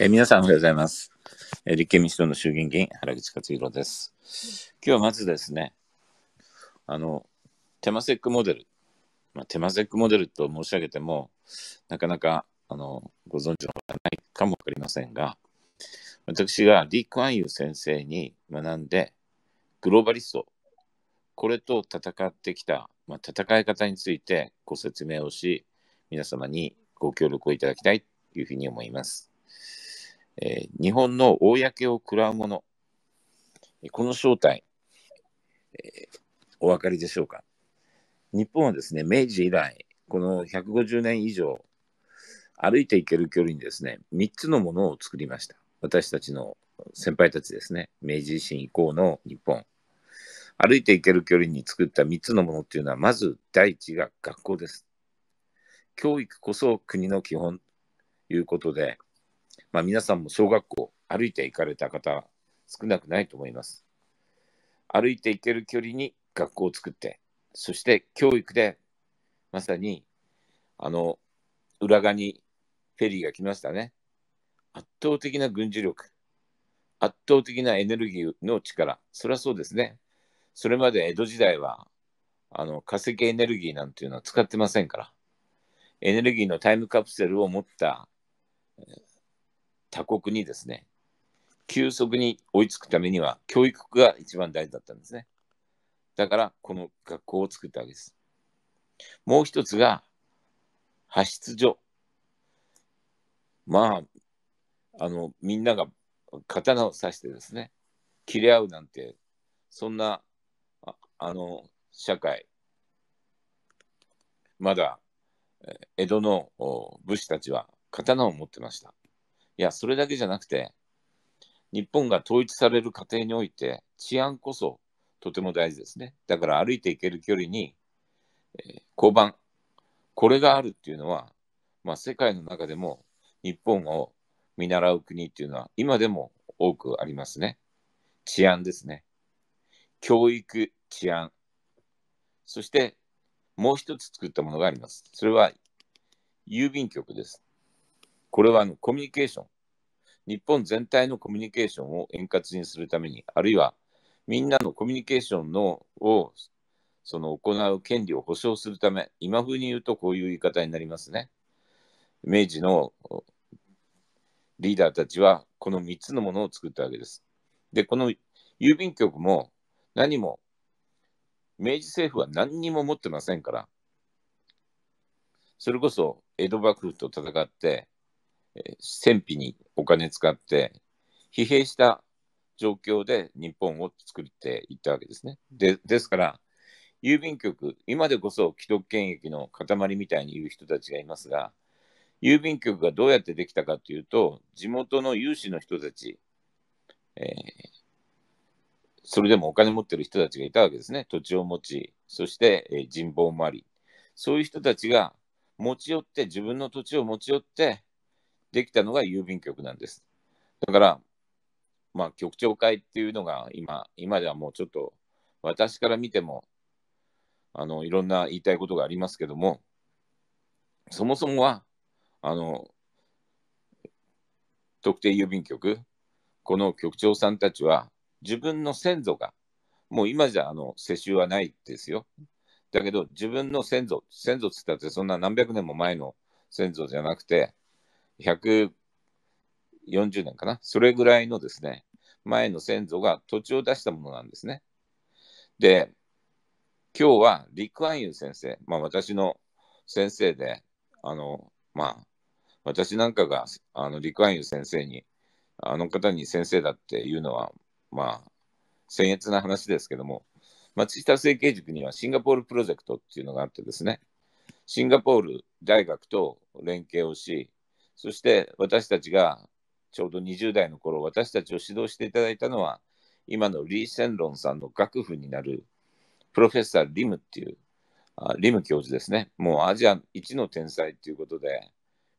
え皆さんおはようございます。え立憲民主党の衆議院議員、原口克弘です。今日はまずですね、あの、テマセックモデル、まあ、テマセックモデルと申し上げても、なかなかあのご存知の方ないかもわかりませんが、私がリー・クアンユー先生に学んで、グローバリスト、これと戦ってきた、まあ、戦い方についてご説明をし、皆様にご協力をいただきたいというふうに思います。えー、日本の公を食らうもの、この正体、えー、お分かりでしょうか。日本はですね、明治以来、この150年以上、歩いていける距離にですね、3つのものを作りました。私たちの先輩たちですね、明治維新以降の日本。歩いていける距離に作った3つのものっていうのは、まず第一が学校です。教育こそ国の基本ということで、まあ、皆さんも小学校歩いて行かれた方少なくないと思います。歩いて行ける距離に学校を作って、そして教育でまさにあの裏側にフェリーが来ましたね。圧倒的な軍事力、圧倒的なエネルギーの力、それはそうですね。それまで江戸時代はあの化石エネルギーなんていうのは使ってませんから、エネルギーのタイムカプセルを持った他国にですね、急速に追いつくためには教育が一番大事だったんですね。だからこの学校を作ったわけです。もう一つが派出所。まあ、あの、みんなが刀を刺してですね、切れ合うなんて、そんな、ああの、社会、まだ江戸の武士たちは刀を持ってました。いや、それだけじゃなくて、日本が統一される過程において、治安こそとても大事ですね。だから歩いていける距離に、えー、交番、これがあるっていうのは、まあ、世界の中でも日本を見習う国っていうのは今でも多くありますね。治安ですね。教育、治安。そして、もう一つ作ったものがあります。それは、郵便局です。これはあのコミュニケーション。日本全体のコミュニケーションを円滑にするために、あるいはみんなのコミュニケーションのをその行う権利を保障するため、今風に言うとこういう言い方になりますね。明治のリーダーたちはこの3つのものを作ったわけです。で、この郵便局も何も明治政府は何にも持ってませんから、それこそ江戸幕府と戦って、戦費にお金使って疲弊した状況で日本を作っていったわけですね。でですから郵便局今でこそ既得権益の塊みたいに言う人たちがいますが郵便局がどうやってできたかというと地元の有志の人たち、えー、それでもお金持ってる人たちがいたわけですね土地を持ちそして、えー、人望もありそういう人たちが持ち寄って自分の土地を持ち寄ってできたのが郵便局なんです。だから、まあ、局長会っていうのが今、今ではもうちょっと私から見てもあのいろんな言いたいことがありますけども、そもそもはあの特定郵便局、この局長さんたちは自分の先祖が、もう今じゃあの世襲はないですよ。だけど自分の先祖、先祖っつったってそんな何百年も前の先祖じゃなくて、140年かな、それぐらいのですね、前の先祖が土地を出したものなんですね。で、今日は陸安ユ先生、まあ、私の先生で、あの、まあ、私なんかがあの陸安ユ先生に、あの方に先生だっていうのは、まあ、僭越な話ですけども、松下政形塾にはシンガポールプロジェクトっていうのがあってですね、シンガポール大学と連携をし、そして私たちがちょうど20代の頃、私たちを指導していただいたのは、今のリー・センロンさんの学府になるプロフェッサー・リムっていう、あリム教授ですね。もうアジア一の天才ということで、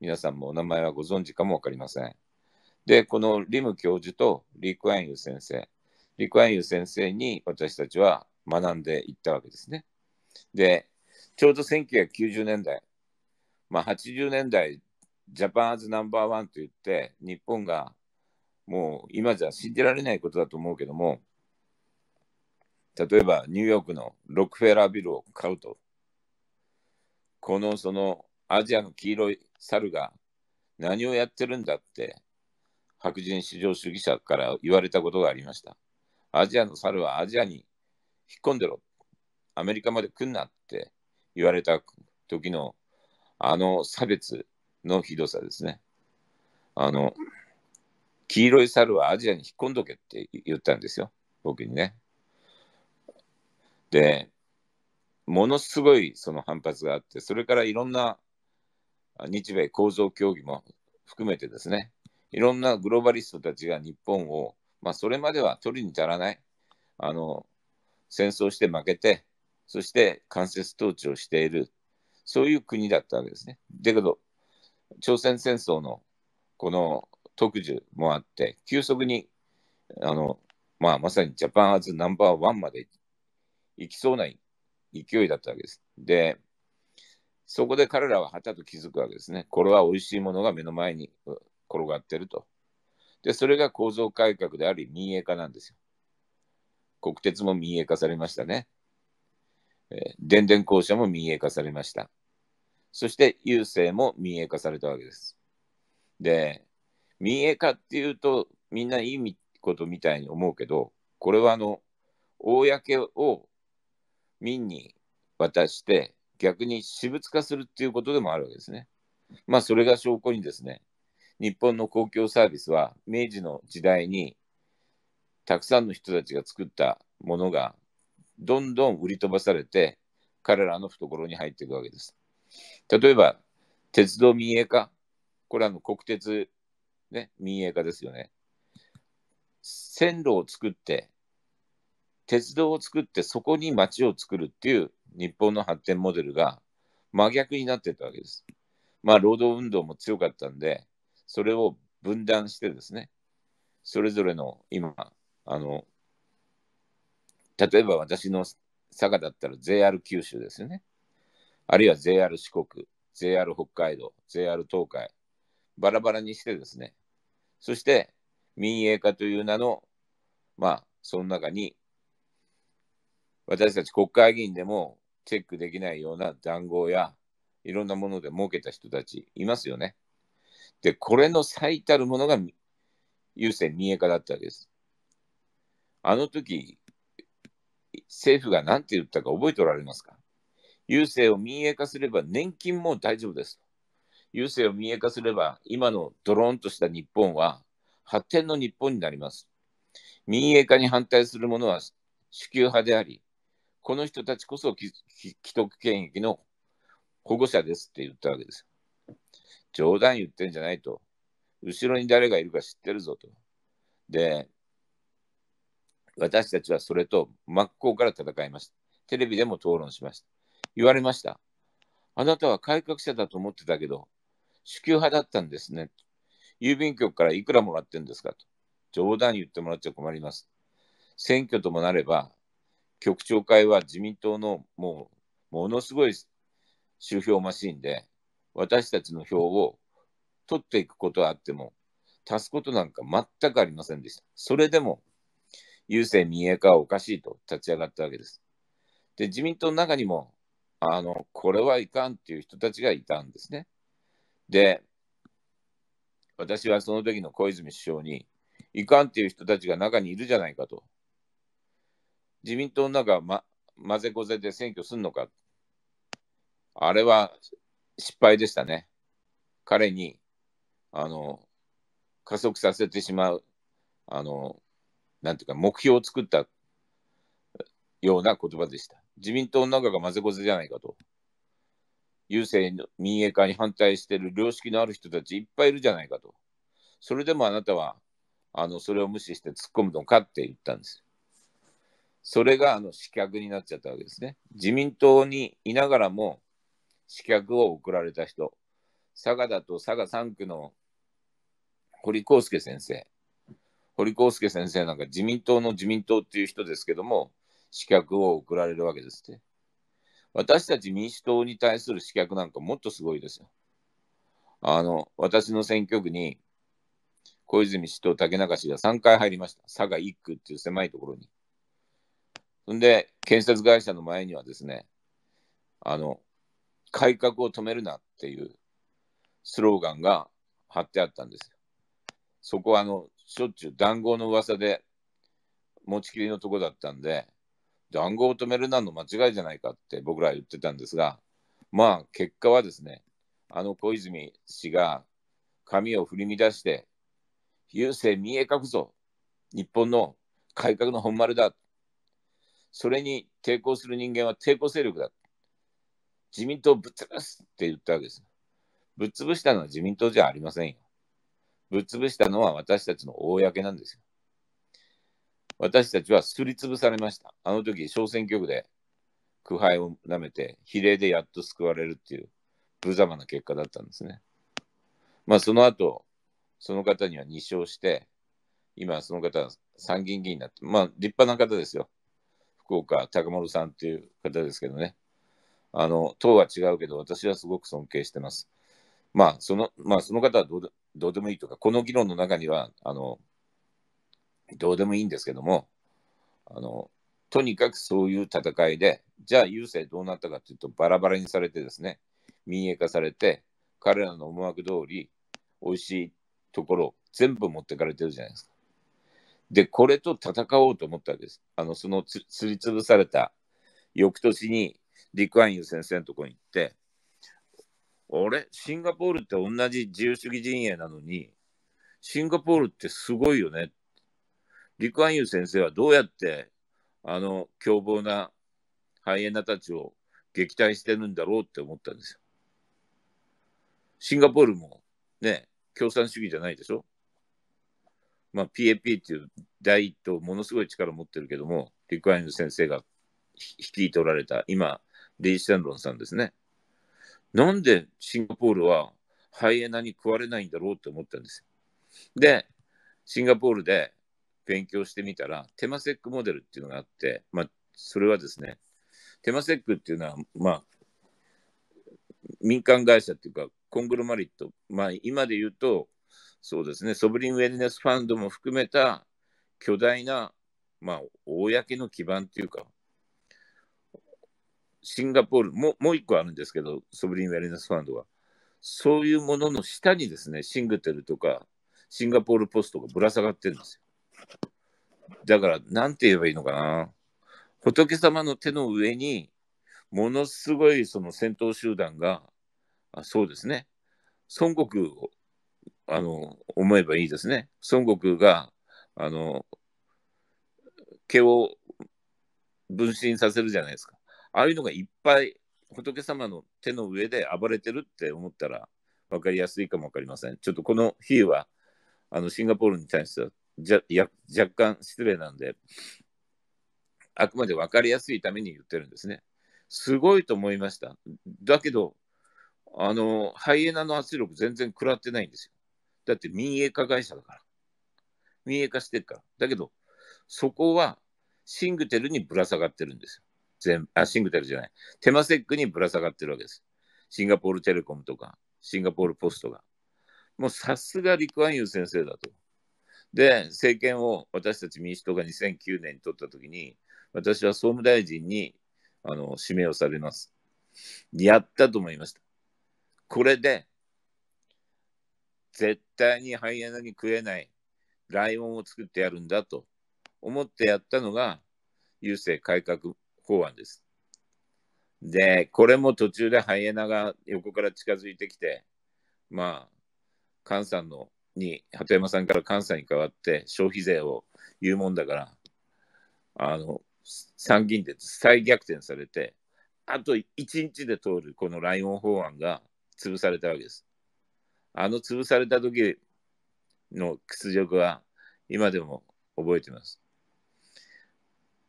皆さんもお名前はご存知かもわかりません。で、このリム教授とリクアンユ先生、リクアンユ先生に私たちは学んでいったわけですね。で、ちょうど1990年代、まあ、80年代ジャパンアズナンバーワンと言って、日本がもう今じゃ信じられないことだと思うけども、例えばニューヨークのロックフェラービルを買うと、このそのアジアの黄色い猿が何をやってるんだって白人至上主義者から言われたことがありました。アジアの猿はアジアに引っ込んでろ。アメリカまで来んなって言われた時のあの差別のひどさですね。あの、黄色い猿はアジアに引っ込んどけって言ったんですよ、僕にね。で、ものすごいその反発があって、それからいろんな日米構造協議も含めてですね、いろんなグローバリストたちが日本を、まあ、それまでは取りに足らない、あの戦争して負けて、そして間接統治をしている、そういう国だったわけですね。だけど、朝鮮戦争のこの特需もあって、急速にあの、まあ、まさにジャパンアーズナンバーワンまで行きそうな勢いだったわけです。で、そこで彼らははたと気づくわけですね。これは美味しいものが目の前に転がってると。で、それが構造改革であり民営化なんですよ。国鉄も民営化されましたね。え電電公社も民営化されました。そして郵政も民営化されたわけです。で、民営化っていうと、みんないいことみたいに思うけど、これはあの、公を民に渡して、逆に私物化するっていうことでもあるわけですね。まあ、それが証拠にですね、日本の公共サービスは明治の時代にたくさんの人たちが作ったものがどんどん売り飛ばされて彼らの懐に入っていくわけです。例えば、鉄道民営化。これはの国鉄、ね、民営化ですよね。線路を作って、鉄道を作って、そこに街を作るっていう日本の発展モデルが真逆になってたわけです。まあ、労働運動も強かったんで、それを分断してですね、それぞれの今、あの、例えば私の佐賀だったら JR 九州ですよね。あるいは JR 四国、JR 北海道、JR 東海、バラバラにしてですね、そして民営化という名の、まあ、その中に、私たち国会議員でもチェックできないような談合や、いろんなもので儲けた人たちいますよね。で、これの最たるものが、郵政民営化だったわけです。あの時、政府が何て言ったか覚えておられますか郵政を民営化すれば年金も大丈夫です。郵政を民営化すれば、今のドローンとした日本は発展の日本になります。民営化に反対する者は支給派であり、この人たちこそ既得権益の保護者ですって言ったわけです。冗談言ってんじゃないと。後ろに誰がいるか知ってるぞと。で、私たちはそれと真っ向から戦いました。テレビでも討論しました。言われました。あなたは改革者だと思ってたけど、支給派だったんですね。郵便局からいくらもらってんですかと。冗談言ってもらっちゃ困ります。選挙ともなれば、局長会は自民党のもうものすごい集票マシンで、私たちの票を取っていくことはあっても、足すことなんか全くありませんでした。それでも、郵政民営化はおかしいと立ち上がったわけです。で、自民党の中にも、あのこれはいかんっていう人たちがいたんですね。で私はその時の小泉首相にいかんっていう人たちが中にいるじゃないかと自民党の中ま、混ぜこぜで選挙すんのかあれは失敗でしたね。彼にあの加速させてしまうあのなんていうか目標を作ったような言葉でした。自民党の中がまぜこぜじゃないかと。郵政の民営化に反対している良識のある人たちいっぱいいるじゃないかと。それでもあなたは、あの、それを無視して突っ込むのかって言ったんです。それが、あの、死客になっちゃったわけですね。自民党にいながらも、死客を送られた人。佐賀だと佐賀3区の堀康介先生。堀康介先生なんか自民党の自民党っていう人ですけども、刺客を送られるわけですって。私たち民主党に対する刺客なんかもっとすごいですよ。あの、私の選挙区に、小泉氏と竹中氏が3回入りました。佐賀1区っていう狭いところに。そんで、建設会社の前にはですね、あの、改革を止めるなっていうスローガンが貼ってあったんですよ。そこはあの、しょっちゅう談合の噂で持ちきりのとこだったんで、暗号を止めるなの間違いじゃないかって僕らは言ってたんですが、まあ結果はですね、あの小泉氏が髪を振り乱して、郵政民営化こそ日本の改革の本丸だ。それに抵抗する人間は抵抗勢力だ。自民党をぶっ潰すって言ったわけです。ぶっ潰したのは自民党じゃありませんよ。ぶっ潰したのは私たちの公なんですよ。私たちはすりつぶされました。あの時、小選挙区で苦杯をなめて、比例でやっと救われるっていう無様な結果だったんですね。まあ、その後、その方には2勝して、今、その方は参議院議員になって、まあ、立派な方ですよ。福岡高丸さんっていう方ですけどね。あの、党は違うけど、私はすごく尊敬してます。まあ、その、まあ、その方はどうでもいいとか、この議論の中には、あの、どうでもいいんですけども、あの、とにかくそういう戦いで、じゃあ郵政どうなったかというと、バラバラにされてですね、民営化されて、彼らの思惑通り、美味しいところ、全部持ってかれてるじゃないですか。で、これと戦おうと思ったわけです。あの、そのつ、すりつぶされた、翌年に、リクアンユ先生のとこに行って、俺、シンガポールって同じ自由主義陣営なのに、シンガポールってすごいよねっ陸安優先生はどうやってあの凶暴なハイエナたちを撃退してるんだろうって思ったんですよ。シンガポールもね、共産主義じゃないでしょ。まあ、PAP っていう大とものすごい力を持ってるけども、リクワユ先生が率いておられた、今、リー・シャンロンさんですね。なんでシンガポールはハイエナに食われないんだろうって思ったんですよ。で、シンガポールで勉強してみたら、テマセックモデルっていうのがあって、まあ、それはですね、テマセックっていうのは、まあ、民間会社っていうか、コングロマリット、まあ、今で言うと、そうですね、ソブリンウェルネスファンドも含めた巨大な、まあ、公の基盤というか、シンガポールも、もう一個あるんですけど、ソブリンウェルネスファンドは。そういうものの下にですね、シングテルとか、シンガポールポストがぶら下がってるんですよ。だから、なんて言えばいいのかな。仏様の手の上に、ものすごいその戦闘集団が、あそうですね。孫悟空を、あの、思えばいいですね。孫悟空が、あの、毛を分身させるじゃないですか。ああいうのがいっぱい仏様の手の上で暴れてるって思ったら分かりやすいかも分かりません。ちょっとこの比喩はあのシンガポールに対してじゃや若干失礼なんで、あくまで分かりやすいために言ってるんですね。すごいと思いました。だけど、あの、ハイエナの圧力全然食らってないんですよ。だって民営化会社だから。民営化してるから。だけど、そこはシングテルにぶら下がってるんですよ。全あシングテルじゃない。テマセックにぶら下がってるわけです。シンガポールテレコムとか、シンガポールポストが。もうさすがリンユー先生だと。で、政権を私たち民主党が2009年に取ったときに、私は総務大臣にあの指名をされます。やったと思いました。これで、絶対にハイエナに食えないライオンを作ってやるんだと思ってやったのが、郵政改革法案です。で、これも途中でハイエナが横から近づいてきて、まあ、菅さんのに鳩山さんから関西に代わって消費税を言うもんだから、あの、参議院で再逆転されて、あと1日で通るこのライオン法案が潰されたわけです。あの潰された時の屈辱は今でも覚えてます。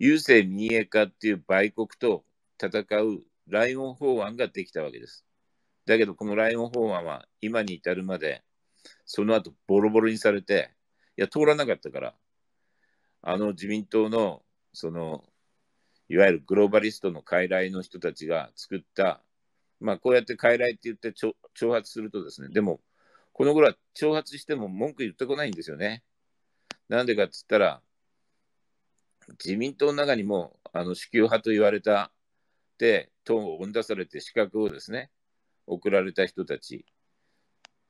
郵政民営化っていう売国と戦うライオン法案ができたわけです。だけどこのライオン法案は今に至るまでその後ボロボロにされて、いや、通らなかったから、あの自民党の、その、いわゆるグローバリストの傀儡の人たちが作った、まあ、こうやって傀儡って言って挑発するとですね、でも、この頃は挑発しても文句言ってこないんですよね。なんでかっつったら、自民党の中にも、あの、支給派と言われた、で、党を追い出されて資格をですね、送られた人たち、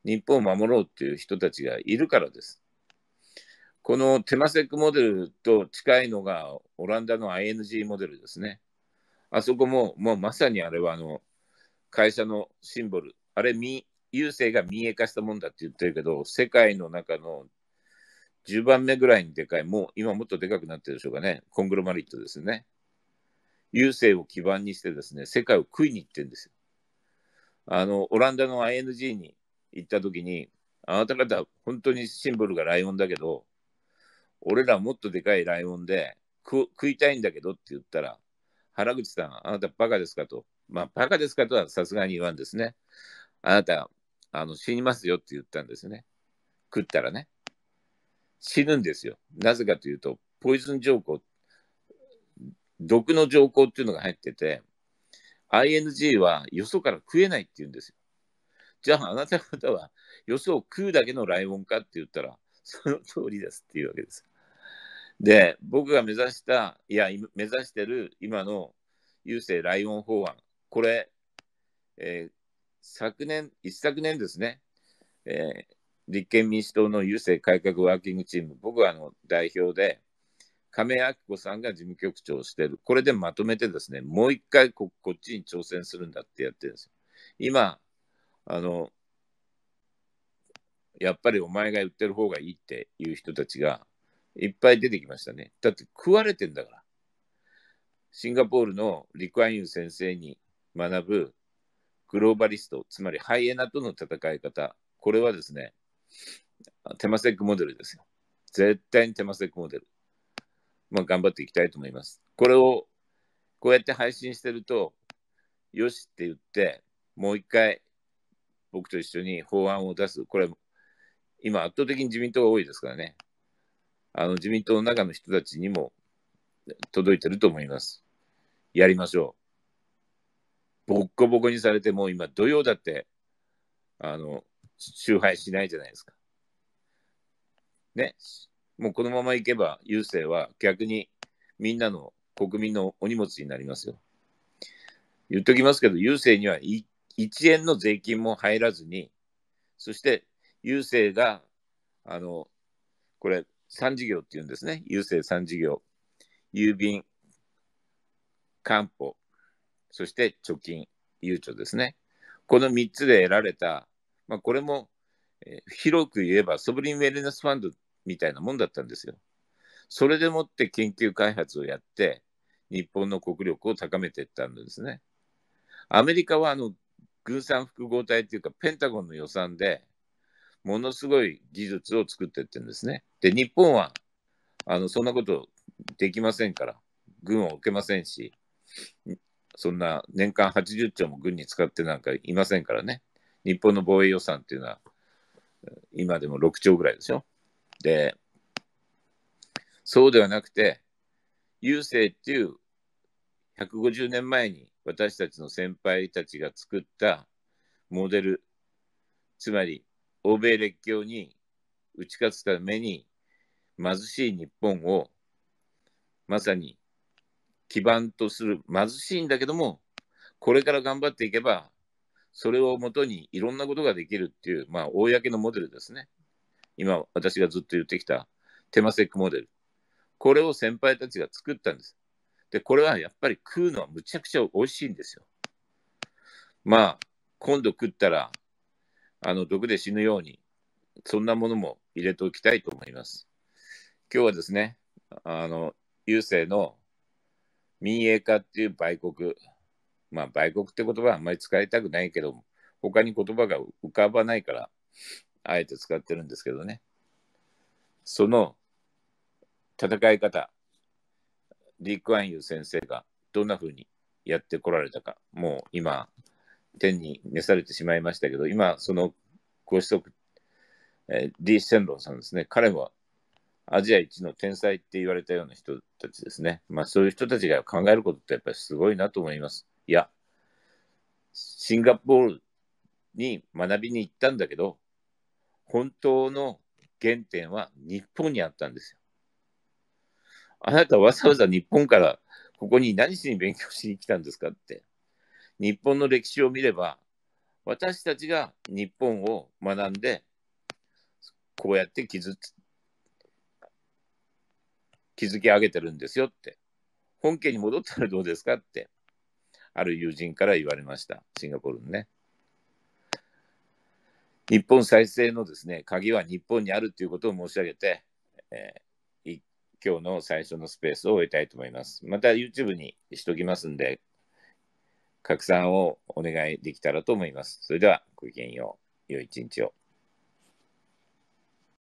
日本を守ろうっていう人たちがいるからです。このテマセックモデルと近いのがオランダの ING モデルですね。あそこも、もうまさにあれはあの会社のシンボル。あれ、郵政が民営化したもんだって言ってるけど、世界の中の10番目ぐらいにでかい、もう今もっとでかくなってるでしょうかね、コングロマリットですね。郵政を基盤にしてですね、世界を食いに行ってるんですよ。あの、オランダの ING に行った時に、あなた方、本当にシンボルがライオンだけど、俺らもっとでかいライオンで食いたいんだけどって言ったら、原口さん、あなたバカですかと。まあ、バカですかとはさすがに言わんですね。あなた、あの死にますよって言ったんですね。食ったらね。死ぬんですよ。なぜかというと、ポイズン条項、毒の条項っていうのが入ってて、ING はよそから食えないって言うんですよ。じゃああなた方はよそを食うだけのライオンかって言ったら、その通りですっていうわけです。で、僕が目指した、いや、目指してる今の郵政ライオン法案、これ、えー、昨年、一昨年ですね、えー、立憲民主党の郵政改革ワーキングチーム、僕はあの代表で、亀井明子さんが事務局長をしてる。これでまとめてですね、もう一回ここっちに挑戦するんだってやってるんですよ。今、あの、やっぱりお前が言ってる方がいいっていう人たちがいっぱい出てきましたね。だって食われてんだから。シンガポールのリクアイン先生に学ぶグローバリスト、つまりハイエナとの戦い方、これはですね、テマセックモデルですよ。絶対にテマセックモデル。まあ、頑張っていきたいと思います。これをこうやって配信してると、よしって言って、もう一回僕と一緒に法案を出す、これ、今、圧倒的に自民党が多いですからね、あの自民党の中の人たちにも届いてると思います。やりましょう。ボッコボコにされて、もう今、土曜だって、あの、集配しないじゃないですか。ね。もうこのままいけば、郵政は逆にみんなの国民のお荷物になりますよ。言っときますけど、郵政には一1円の税金も入らずに、そして郵政が、あの、これ、3事業っていうんですね。郵政3事業。郵便、官保、そして貯金、郵貯ですね。この3つで得られた、まあ、これも、えー、広く言えばソブリンウェルネスファンドみたいなもんだったんですよ。それでもって研究開発をやって、日本の国力を高めていったんですね。アメリカはあの軍産複合体っていうか、ペンタゴンの予算で、ものすごい技術を作っていってるんですね。で、日本は、あの、そんなことできませんから、軍を置けませんし、そんな年間80兆も軍に使ってなんかいませんからね。日本の防衛予算っていうのは、今でも6兆ぐらいでしょ。で、そうではなくて、郵政っていう150年前に私たちの先輩たちが作ったモデル、つまり欧米列強に打ち勝つために貧しい日本をまさに基盤とする貧しいんだけどもこれから頑張っていけばそれをもとにいろんなことができるっていう、まあ、公のモデルですね。今私がずっと言ってきたテマセックモデル。これを先輩たちが作ったんです。で、これはやっぱり食うのはむちゃくちゃ美味しいんですよ。まあ、今度食ったら、あの、毒で死ぬように、そんなものも入れておきたいと思います。今日はですね、あの、郵政の民営化っていう売国、まあ、売国って言葉はあんまり使いたくないけど、他に言葉が浮かばないから、あえて使ってるんですけどね。その戦い方、リー・クワンユー先生がどんなふうにやってこられたか、もう今、天に召されてしまいましたけど、今、そのご子息、えー、リー・シェンローさんですね、彼はアジア一の天才って言われたような人たちですね。まあそういう人たちが考えることってやっぱりすごいなと思います。いや、シンガポールに学びに行ったんだけど、本当の原点は日本にあったんですよ。あなたわざわざ日本からここに何しに勉強しに来たんですかって。日本の歴史を見れば、私たちが日本を学んで、こうやって傷つ、築き上げてるんですよって。本家に戻ったらどうですかって、ある友人から言われました。シンガポールのね。日本再生のですね、鍵は日本にあるということを申し上げて、えー今日の最初のスペースを終えたいと思います。また YouTube にしときますんで、拡散をお願いできたらと思います。それでは、ごきげんよう。良い一日を。